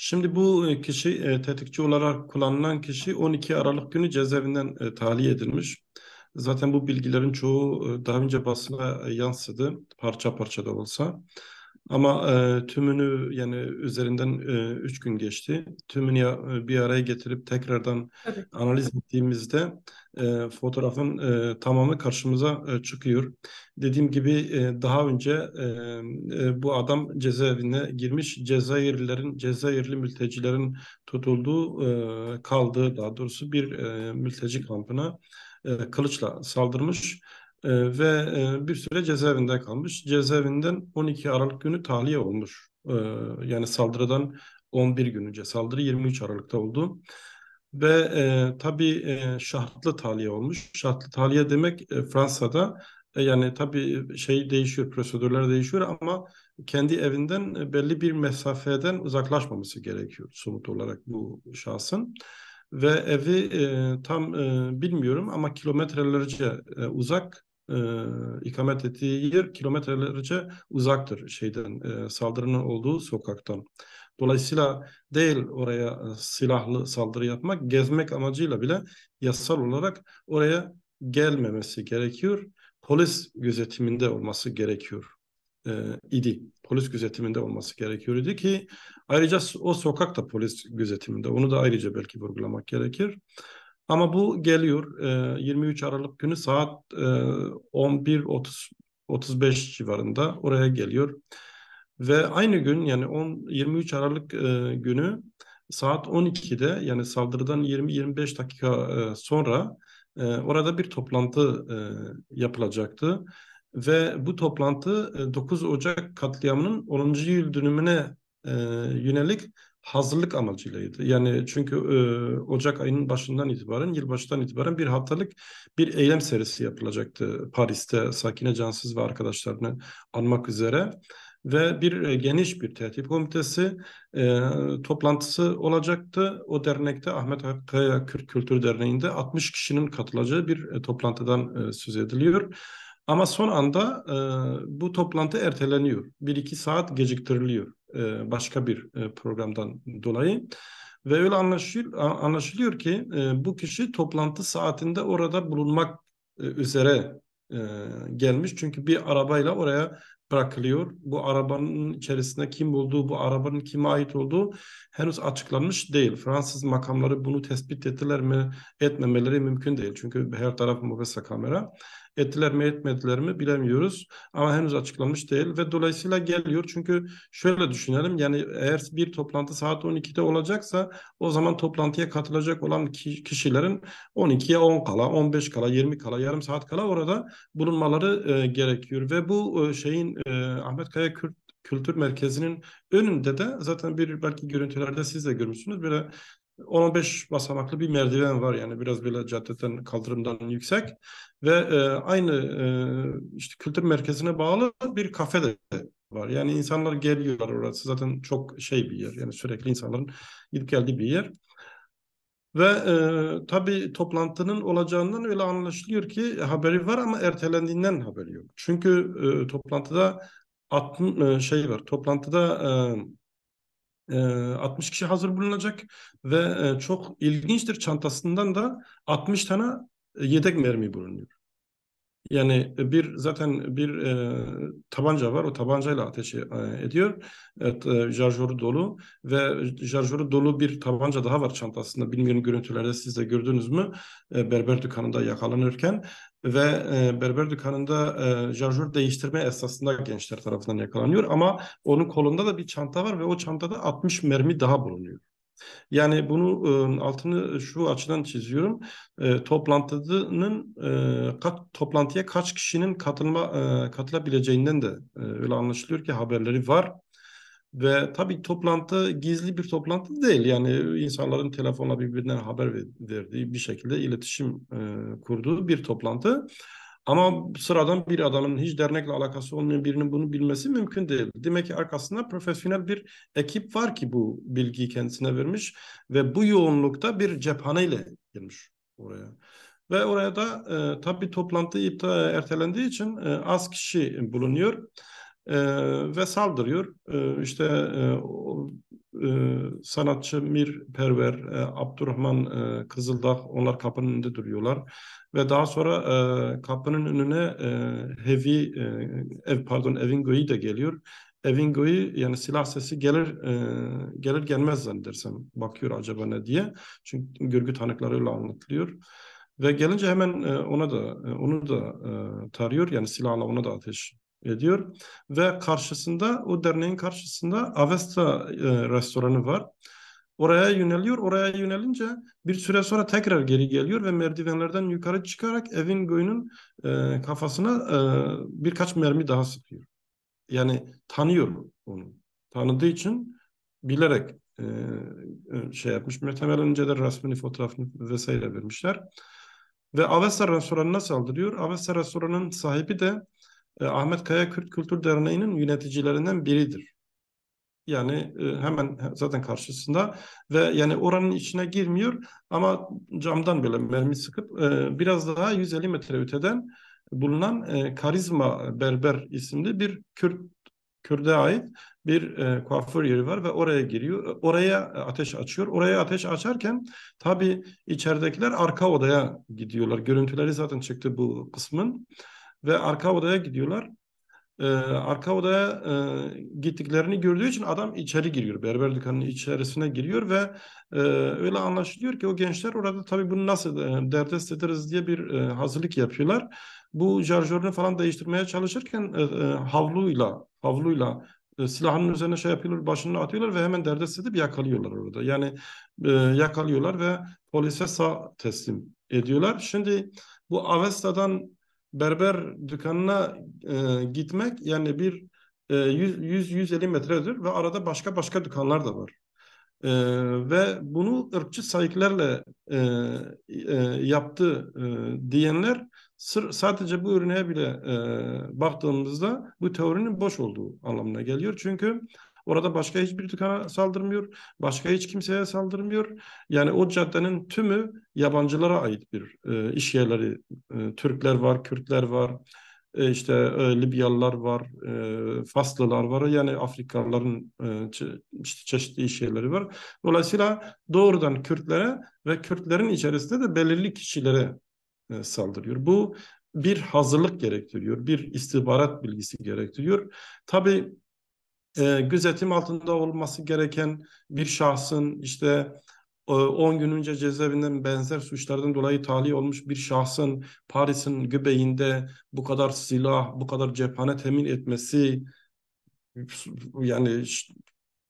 Şimdi bu e, kişi e, tetikçi olarak kullanılan kişi 12 Aralık günü cezaevinden e, tahliye edilmiş. Zaten bu bilgilerin çoğu e, daha önce basına e, yansıdı parça parça da olsa. Ama e, tümünü yani üzerinden e, üç gün geçti. Tümünü e, bir araya getirip tekrardan Tabii. analiz ettiğimizde e, fotoğrafın e, tamamı karşımıza e, çıkıyor. Dediğim gibi e, daha önce e, e, bu adam cezaevine girmiş. Cezayirlilerin, Cezayirli mültecilerin tutulduğu, e, kaldığı daha doğrusu bir e, mülteci kampına e, kılıçla saldırmış e, ve e, bir süre cezaevinde kalmış. Cezaevinden 12 Aralık günü tahliye olmuş. E, yani saldırıdan 11 gün önce saldırı 23 Aralık'ta oldu. Ve e, tabii e, şartlı tahliye olmuş. Şartlı tahliye demek e, Fransa'da e, yani tabii e, şey değişiyor, prosedürler değişiyor ama kendi evinden e, belli bir mesafeden uzaklaşmaması gerekiyor somut olarak bu şahsın ve evi e, tam e, bilmiyorum ama kilometrelerce e, uzak e, ikamet ettiği yer kilometrelerce uzaktır şeyden e, saldırının olduğu sokaktan. Dolayısıyla değil oraya e, silahlı saldırı yapmak, gezmek amacıyla bile yasal olarak oraya gelmemesi gerekiyor. Polis gözetiminde olması gerekiyor e, idi. Polis gözetiminde olması gerekiyor idi ki ayrıca o sokak da polis gözetiminde. Onu da ayrıca belki vurgulamak gerekir. Ama bu geliyor e, 23 Aralık günü saat e, 11.30-35 civarında oraya geliyor. Ve aynı gün yani 10 23 Aralık e, günü saat 12'de yani saldırıdan 20-25 dakika e, sonra e, orada bir toplantı e, yapılacaktı. Ve bu toplantı 9 e, Ocak katliamının 10. yıl dönümüne e, yönelik hazırlık amacıylaydı. Yani çünkü e, Ocak ayının başından itibaren, yılbaşından itibaren bir haftalık bir eylem serisi yapılacaktı Paris'te Sakine Cansız ve arkadaşlarını anmak üzere ve bir e, geniş bir tertip komitesi e, toplantısı olacaktı. O dernekte Ahmet Hakkaya Kürt Kültür Derneği'nde 60 kişinin katılacağı bir e, toplantıdan e, söz ediliyor. Ama son anda e, bu toplantı erteleniyor. bir iki saat geciktiriliyor. E, başka bir e, programdan dolayı. Ve öyle anlaşıl anlaşılıyor ki e, bu kişi toplantı saatinde orada bulunmak üzere gelmiş. Çünkü bir arabayla oraya bırakılıyor. Bu arabanın içerisinde kim olduğu, bu arabanın kime ait olduğu henüz açıklanmış değil. Fransız makamları bunu tespit ettiler mi etmemeleri mümkün değil. Çünkü her taraf mobese kamera. Ettiler mi etmediler mi bilemiyoruz ama henüz açıklanmış değil ve dolayısıyla geliyor çünkü şöyle düşünelim yani eğer bir toplantı saat 12'de olacaksa o zaman toplantıya katılacak olan kişilerin 12'ye 10 kala, 15 kala, 20 kala, yarım saat kala orada bulunmaları e, gerekiyor ve bu e, şeyin e, Ahmet Kaya Kürt Kültür Merkezi'nin önünde de zaten bir belki görüntülerde siz de görmüşsünüz böyle 15 basamaklı bir merdiven var yani biraz böyle caddeden kaldırımdan yüksek ve e, aynı e, işte kültür merkezine bağlı bir kafe de var. Yani insanlar geliyorlar orası zaten çok şey bir yer yani sürekli insanların gidip geldiği bir yer. Ve e, tabii toplantının olacağından öyle anlaşılıyor ki haberi var ama ertelendiğinden haberi yok. Çünkü e, toplantıda 60 e, şey var. Toplantıda e, 60 ee, kişi hazır bulunacak ve e, çok ilginçtir çantasından da 60 tane e, yedek mermi bulunuyor. Yani e, bir zaten bir e, tabanca var. O tabancayla ateşi e, ediyor. Evet, e, jarjörü dolu ve jarjoru dolu bir tabanca daha var çantasında. Bilmiyorum görüntülerde siz de gördünüz mü? E, berber dükkanında yakalanırken ve e, berber dükkanında e, jarjör değiştirme esasında gençler tarafından yakalanıyor ama onun kolunda da bir çanta var ve o çantada 60 mermi daha bulunuyor. Yani bunu e, altını şu açıdan çiziyorum. E, toplantının e, kat, toplantıya kaç kişinin katılma e, katılabileceğinden de e, öyle anlaşılıyor ki haberleri var ve tabii toplantı gizli bir toplantı değil. Yani insanların telefonla birbirinden haber verdiği bir şekilde iletişim e, kurduğu bir toplantı. Ama sıradan bir adamın hiç dernekle alakası olmayan birinin bunu bilmesi mümkün değil. Demek ki arkasında profesyonel bir ekip var ki bu bilgiyi kendisine vermiş ve bu yoğunlukta bir cephaneyle girmiş oraya. Ve oraya da e, tabii toplantı iptal ertelendiği için e, az kişi bulunuyor e, ve saldırıyor. E, işte e, o, e, sanatçı Mir Perver, e, Abdurrahman e, Kızıldağ onlar kapının önünde duruyorlar ve daha sonra e, kapının önüne e, heavy e, ev pardon evin göğü de geliyor. Evin göğü yani silah sesi gelir e, gelir gelmez zannedersem bakıyor acaba ne diye. Çünkü görgü tanıklarıyla anlatılıyor. Ve gelince hemen e, ona da e, onu da e, tarıyor yani silahla ona da ateş ediyor. Ve karşısında o derneğin karşısında Avesta e, restoranı var. Oraya yöneliyor. Oraya yönelince bir süre sonra tekrar geri geliyor ve merdivenlerden yukarı çıkarak evin göğünün e, kafasına e, birkaç mermi daha sıkıyor. Yani tanıyor onu. Tanıdığı için bilerek e, e şey yapmış. Muhtemelen önceden resmini, fotoğrafını vesaire vermişler. Ve Avesta restoranına saldırıyor. Avesta restoranın sahibi de e, Ahmet Kaya Kürt Kültür Derneği'nin yöneticilerinden biridir. Yani e, hemen zaten karşısında ve yani oranın içine girmiyor ama camdan böyle mermi sıkıp e, biraz daha 150 metre öteden bulunan Karizma Berber isimli bir Kürt Kürde ait bir e, kuaför yeri var ve oraya giriyor. Oraya ateş açıyor. Oraya ateş açarken tabii içeridekiler arka odaya gidiyorlar. Görüntüleri zaten çıktı bu kısmın ve arka odaya gidiyorlar. Ee, arka odaya e, gittiklerini gördüğü için adam içeri giriyor. Berber dükkanının içerisine giriyor ve e, öyle anlaşılıyor ki o gençler orada tabii bunu nasıl e, derdest ederiz diye bir e, hazırlık yapıyorlar. Bu şarjörünü falan değiştirmeye çalışırken e, e, havluyla havluyla e, silahının üzerine şey yapıyorlar, başını atıyorlar ve hemen derdest edip yakalıyorlar orada. Yani e, yakalıyorlar ve polise sağ teslim ediyorlar. Şimdi bu Avesta'dan berber dükkanına e, gitmek yani bir e, 100-150 metredir ve arada başka başka dükkanlar da var. E, ve bunu ırkçı sayıklarla e, e, yaptı e, diyenler sır, sadece bu ürüne bile e, baktığımızda bu teorinin boş olduğu anlamına geliyor. Çünkü Orada başka hiçbir dükkana saldırmıyor. Başka hiç kimseye saldırmıyor. Yani o caddenin tümü yabancılara ait bir e, iş yerleri. E, Türkler var, Kürtler var. E, işte e, Libyalılar var, e, Faslılar var. Yani Afrikalıların e, çe işte çeşitli iş yerleri var. Dolayısıyla doğrudan Kürtlere ve Kürtlerin içerisinde de belirli kişilere e, saldırıyor. Bu bir hazırlık gerektiriyor, bir istihbarat bilgisi gerektiriyor. Tabii e, gözetim altında olması gereken bir şahsın işte 10 e, gün önce cezaevinden benzer suçlardan dolayı tahliye olmuş bir şahsın Paris'in göbeğinde bu kadar silah, bu kadar cephane temin etmesi yani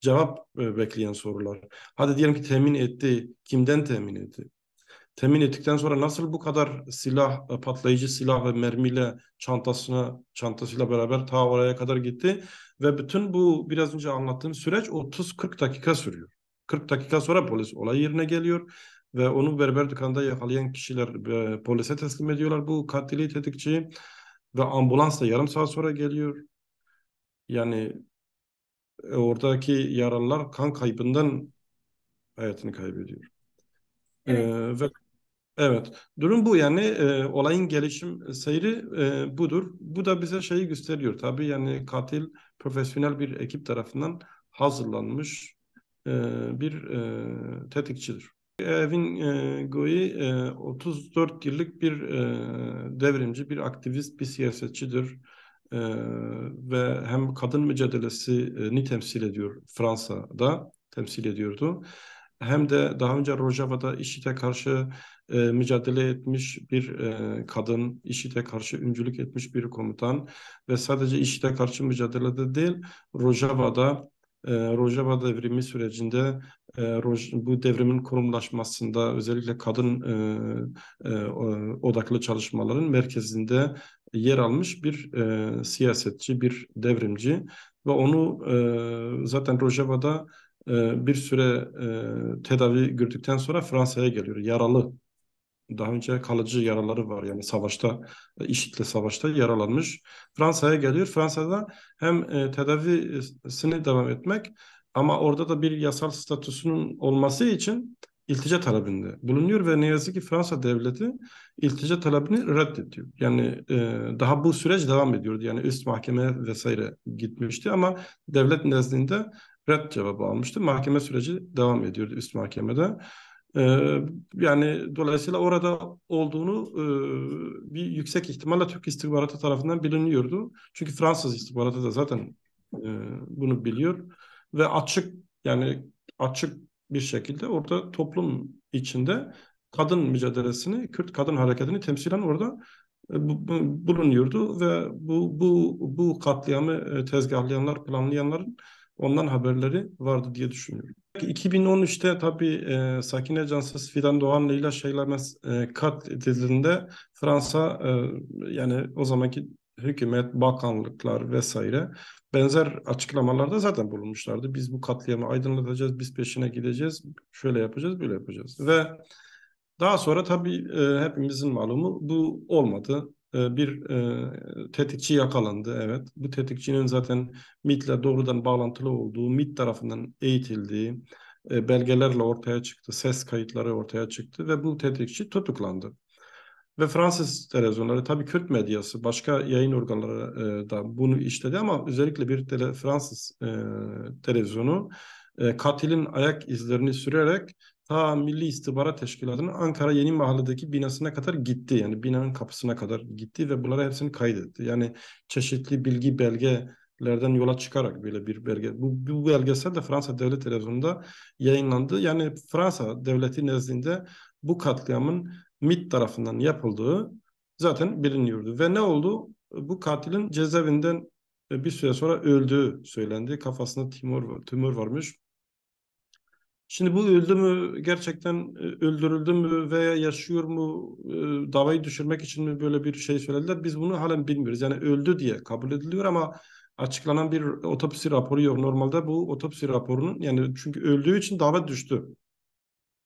cevap e, bekleyen sorular. Hadi diyelim ki temin etti. Kimden temin etti? Temin ettikten sonra nasıl bu kadar silah, e, patlayıcı silah ve mermiyle çantasına, çantasıyla beraber ta oraya kadar gitti? Ve bütün bu biraz önce anlattığım süreç 30-40 dakika sürüyor. 40 dakika sonra polis olay yerine geliyor ve onu berber dükkanda yakalayan kişiler e, polise teslim ediyorlar bu katili tetikçiyi ve ambulans da yarım saat sonra geliyor. Yani e, oradaki yaralılar kan kaybından hayatını kaybediyor. E, evet. E, ve Evet, durum bu yani e, olayın gelişim seyri e, budur. Bu da bize şeyi gösteriyor tabii yani katil profesyonel bir ekip tarafından hazırlanmış e, bir e, tetikçidir. Evin e, Goyi e, 34 yıllık bir e, devrimci, bir aktivist, bir siyasetçidir. E, ve hem kadın mücadelesini temsil ediyor Fransa'da, temsil ediyordu. Hem de daha önce Rojava'da IŞİD'e karşı e, mücadele etmiş bir e, kadın, IŞİD'e karşı öncülük etmiş bir komutan ve sadece IŞİD'e karşı mücadelede değil, Rojava'da e, Rojava devrimi sürecinde e, Roj, bu devrimin kurumlaşmasında özellikle kadın e, e, odaklı çalışmaların merkezinde yer almış bir e, siyasetçi, bir devrimci ve onu e, zaten Rojava'da e, bir süre e, tedavi gördükten sonra Fransa'ya geliyor. Yaralı daha önce kalıcı yaraları var. Yani savaşta, işitle savaşta yaralanmış. Fransa'ya geliyor. Fransa'da hem e, tedavisini devam etmek ama orada da bir yasal statüsünün olması için iltica talebinde bulunuyor ve ne yazık ki Fransa devleti iltica talebini reddediyor. Yani e, daha bu süreç devam ediyordu. Yani üst mahkeme vesaire gitmişti ama devlet nezdinde red cevabı almıştı. Mahkeme süreci devam ediyordu üst mahkemede. Ee, yani dolayısıyla orada olduğunu e, bir yüksek ihtimalle Türk istihbaratı tarafından biliniyordu. Çünkü Fransız istihbaratı da zaten e, bunu biliyor ve açık yani açık bir şekilde orada toplum içinde kadın mücadelesini, Kürt kadın hareketini temsilen orada e, bulunuyordu ve bu bu bu katliamı e, tezgahlayanlar, planlayanların ondan haberleri vardı diye düşünüyorum. 2013'te tabii e, Sakine Cansız, Fidan Doğan ile Şeylemez e, edildiğinde Fransa e, yani o zamanki hükümet, bakanlıklar vesaire benzer açıklamalarda zaten bulunmuşlardı. Biz bu katliamı aydınlatacağız, biz peşine gideceğiz, şöyle yapacağız, böyle yapacağız. Ve daha sonra tabii e, hepimizin malumu bu olmadı. E, bir e, tetikçi yakalandı. Evet. Bu tetikçinin zaten MIT'le doğrudan bağlantılı olduğu, MIT tarafından eğitildiği e, belgelerle ortaya çıktı. Ses kayıtları ortaya çıktı ve bu tetikçi tutuklandı. Ve Fransız televizyonları tabii Kürt medyası başka yayın organları e, da bunu işledi ama özellikle bir tele, Fransız e, televizyonu e, katilin ayak izlerini sürerek ta Milli İstihbarat Teşkilatı'nın Ankara Yeni Mahalle'deki binasına kadar gitti. Yani binanın kapısına kadar gitti ve bunları hepsini kaydetti. Yani çeşitli bilgi belgelerden yola çıkarak böyle bir belge. Bu, bu belgesel de Fransa Devlet Televizyonu'nda yayınlandı. Yani Fransa Devleti nezdinde bu katliamın MIT tarafından yapıldığı zaten biliniyordu. Ve ne oldu? Bu katilin cezaevinden bir süre sonra öldüğü söylendi. Kafasında tümör, tümör varmış Şimdi bu öldü mü gerçekten e, öldürüldü mü veya yaşıyor mu e, davayı düşürmek için mi böyle bir şey söylediler biz bunu halen bilmiyoruz. Yani öldü diye kabul ediliyor ama açıklanan bir otopsi raporu yok. Normalde bu otopsi raporunun yani çünkü öldüğü için dava düştü.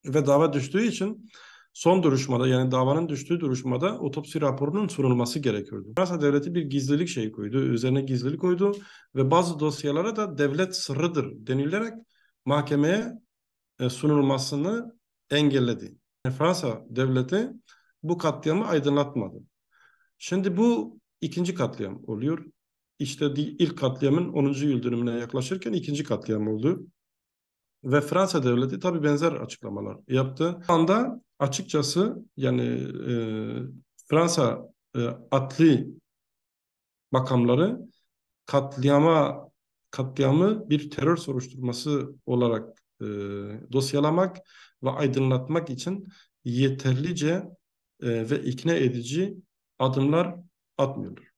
Ve dava düştüğü için son duruşmada yani davanın düştüğü duruşmada otopsi raporunun sunulması gerekiyordu. Fransa devleti bir gizlilik şeyi koydu, üzerine gizlilik koydu ve bazı dosyalara da devlet sırrıdır denilerek mahkemeye e, sunulmasını engelledi. Fransa devleti bu katliamı aydınlatmadı. Şimdi bu ikinci katliam oluyor. İşte ilk katliamın 10. yıl dönümüne yaklaşırken ikinci katliam oldu. Ve Fransa devleti tabi benzer açıklamalar yaptı. Şu anda açıkçası yani e, Fransa e, atli makamları katliama katliamı bir terör soruşturması olarak e, dosyalamak ve aydınlatmak için yeterlice e, ve ikna edici adımlar atmıyordur.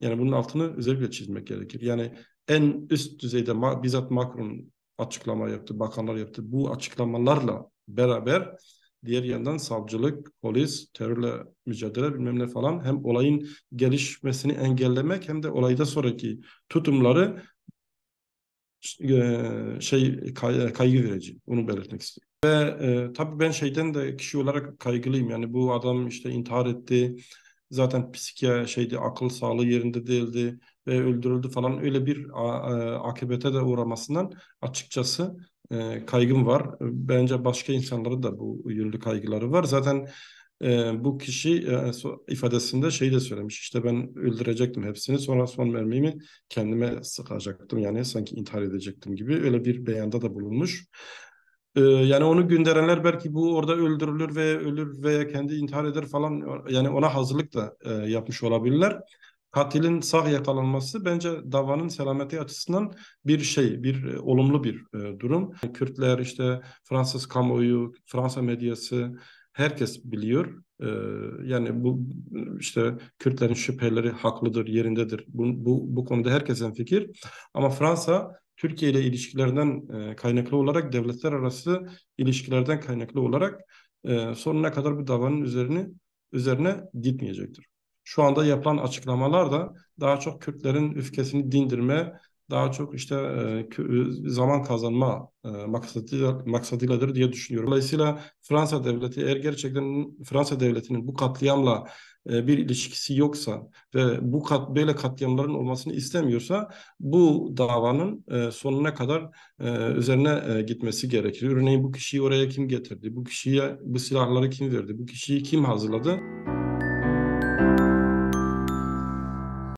Yani bunun altını özellikle çizmek gerekir. Yani en üst düzeyde ma bizzat Macron açıklama yaptı, bakanlar yaptı. Bu açıklamalarla beraber diğer yandan savcılık, polis, terörle mücadele bilmem ne falan hem olayın gelişmesini engellemek hem de olayda sonraki tutumları şey kay, kaygı verici. Onu belirtmek istiyorum. Ve e, tabii ben şeyden de kişi olarak kaygılıyım. Yani bu adam işte intihar etti. Zaten psikiyatri şeydi akıl sağlığı yerinde değildi ve öldürüldü falan öyle bir e, akıbete de uğramasından açıkçası e, kaygım var. Bence başka insanların da bu yönlü kaygıları var. Zaten e, bu kişi e, ifadesinde şeyi de söylemiş. işte ben öldürecektim hepsini sonra son mermimi kendime sıkacaktım. Yani sanki intihar edecektim gibi öyle bir beyanda da bulunmuş. yani onu gönderenler belki bu orada öldürülür ve ölür veya kendi intihar eder falan yani ona hazırlık da yapmış olabilirler. Katilin sağ yakalanması bence davanın selameti açısından bir şey, bir olumlu bir durum. Kürtler işte Fransız kamuoyu, Fransa medyası, herkes biliyor. Ee, yani bu işte Kürtlerin şüpheleri haklıdır, yerindedir. Bu, bu, bu konuda herkesin fikir. Ama Fransa Türkiye ile ilişkilerden e, kaynaklı olarak devletler arası ilişkilerden kaynaklı olarak e, sonuna kadar bu davanın üzerine üzerine gitmeyecektir. Şu anda yapılan açıklamalar da daha çok Kürtlerin üfkesini dindirme, daha çok işte zaman kazanma e, maksadıyla, maksadıyladır diye düşünüyorum. Dolayısıyla Fransa devleti eğer gerçekten Fransa devletinin bu katliamla bir ilişkisi yoksa ve bu kat, böyle katliamların olmasını istemiyorsa bu davanın sonuna kadar üzerine gitmesi gerekir. Örneğin bu kişiyi oraya kim getirdi? Bu kişiye bu silahları kim verdi? Bu kişiyi kim hazırladı?